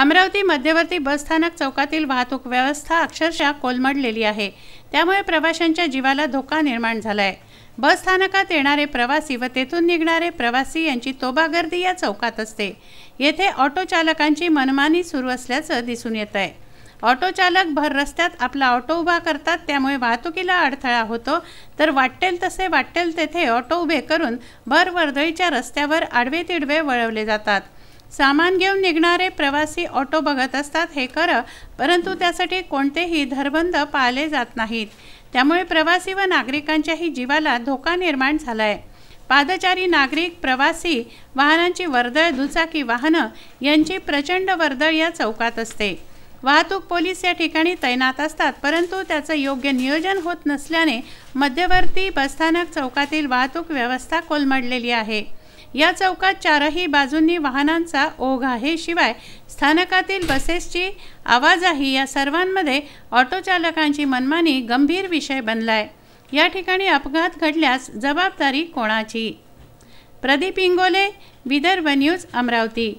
अमरावती मध्यवर्ती बसस्थानक चौकातील वाहतूक व्यवस्था अक्षरशः कोलमडलेली आहे त्यामुळे प्रवाशांच्या जीवाला धोका निर्माण झाला आहे बसस्थानकात येणारे प्रवासी व तेथून निघणारे प्रवासी यांची तोबागर्दी या चौकात असते येथे ऑटो चालकांची मनमानी सुरू असल्याचं दिसून येत आहे ऑटो चालक भर रस्त्यात आपला ऑटो उभा करतात त्यामुळे वाहतुकीला अडथळा होतो तर वाटेल तसे वाटेल तेथे ऑटो उभे करून भर वर्दळीच्या रस्त्यावर आडवे तिडवे वळवले जातात सामान घेऊन निघणारे प्रवासी ऑटो बघत असतात हे खरं परंतु त्यासाठी कोणतेही धरबंध पाळले जात नाहीत त्यामुळे प्रवासी व नागरिकांच्याही जीवाला धोका निर्माण झाला आहे पादचारी नागरिक प्रवासी वाहनांची वर्दळ दुचाकी वाहनं यांची प्रचंड वर्दळ या चौकात असते वाहतूक पोलीस या ठिकाणी तैनात असतात परंतु त्याचं योग्य नियोजन होत नसल्याने मध्यवर्ती बसस्थानक चौकातील वाहतूक व्यवस्था कोलमडलेली आहे या चौकात चारही बाजूंनी वाहनांचा ओघ आहे शिवाय स्थानकातील बसेसची आवाजही या सर्वांमध्ये ऑटोचालकांची मनमानी गंभीर विषय बनलाय या ठिकाणी अपघात घडल्यास जबाबदारी कोणाची प्रदीप इंगोले विदर्भ न्यूज अमरावती